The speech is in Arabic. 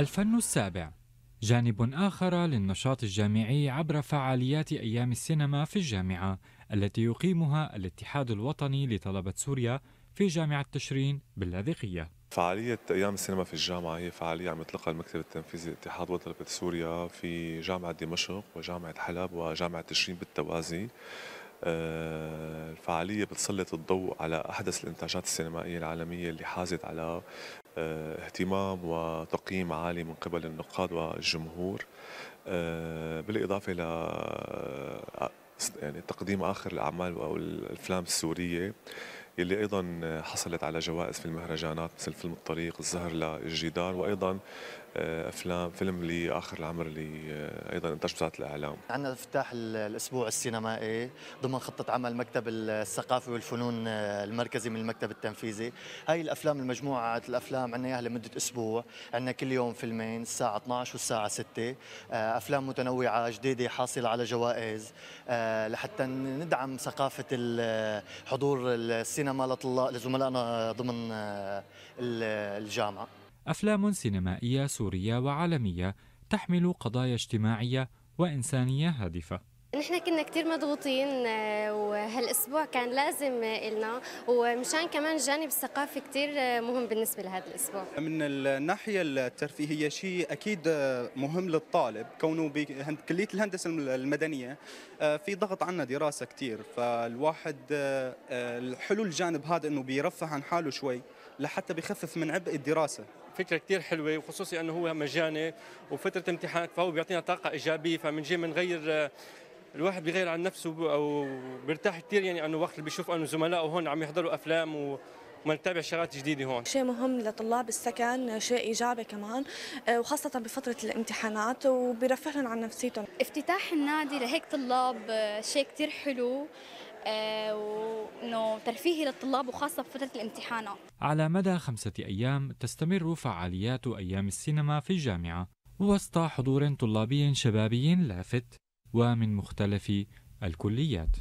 الفن السابع جانب آخر للنشاط الجامعي عبر فعاليات أيام السينما في الجامعة التي يقيمها الاتحاد الوطني لطلبة سوريا في جامعة تشرين باللاذقية فعالية أيام السينما في الجامعة هي فعالية عم يطلقها المكتب التنفيذي لاتحاد وطلبة سوريا في جامعة دمشق وجامعة حلب وجامعة تشرين بالتوازي آه، الفعالية بتسلط الضوء على أحدث الإنتاجات السينمائية العالمية اللي حازت على آه، اهتمام وتقييم عالي من قبل النقاد والجمهور آه، بالإضافة الى آه، يعني تقديم آخر الأعمال أو الأفلام السورية اللي ايضا حصلت على جوائز في المهرجانات مثل فيلم الطريق الزهر للجدار وايضا آه، افلام فيلم لاخر العمر اللي آه، ايضا انتج وزاره الاعلام عندنا افتتاح الاسبوع السينمائي ضمن خطه عمل مكتب الثقافه والفنون آه، المركزي من المكتب التنفيذي هاي الافلام المجموعه الافلام عندنا اياها لمده اسبوع عندنا كل يوم فيلمين الساعه 12 والساعه 6 افلام متنوعه جديده حاصله على جوائز لحتى ندعم ثقافه حضور السينما لزملائنا ضمن الجامعه أفلام سينمائية سورية وعالمية تحمل قضايا اجتماعية وإنسانية هادفة نحن كنا كثير مضغوطين آه، وهالاسبوع كان لازم لنا ومشان كمان جانب الثقافي كثير آه، مهم بالنسبه لهذا الاسبوع من الناحيه الترفيهيه شيء اكيد آه، مهم للطالب كونه بكليه الهندسه المدنيه في ضغط عنا دراسه كثير فالواحد حلو الجانب هذا انه بيرفه عن حاله شوي لحتى بخفف من عبء الدراسه فكره كثير حلوه وخصوصي انه هو مجاني وفتره امتحانات فهو بيعطينا طاقه ايجابيه فبنجي بنغير الواحد بيغير عن نفسه او بيرتاح كثير يعني انه وقت اللي بيشوف انه زملائه هون عم يحضروا افلام و ما نتابع شغلات جديده هون شيء مهم لطلاب السكن شيء ايجابي كمان آه، وخاصه بفتره الامتحانات وبرفه لهم عن نفسيتهم افتتاح النادي لهيك طلاب آه، شيء كثير حلو آه، وانه ترفيهي للطلاب وخاصه بفتره الامتحانات على مدى خمسه ايام تستمر فعاليات ايام السينما في الجامعه وسط حضور طلابي شبابي لافت ومن مختلف الكليات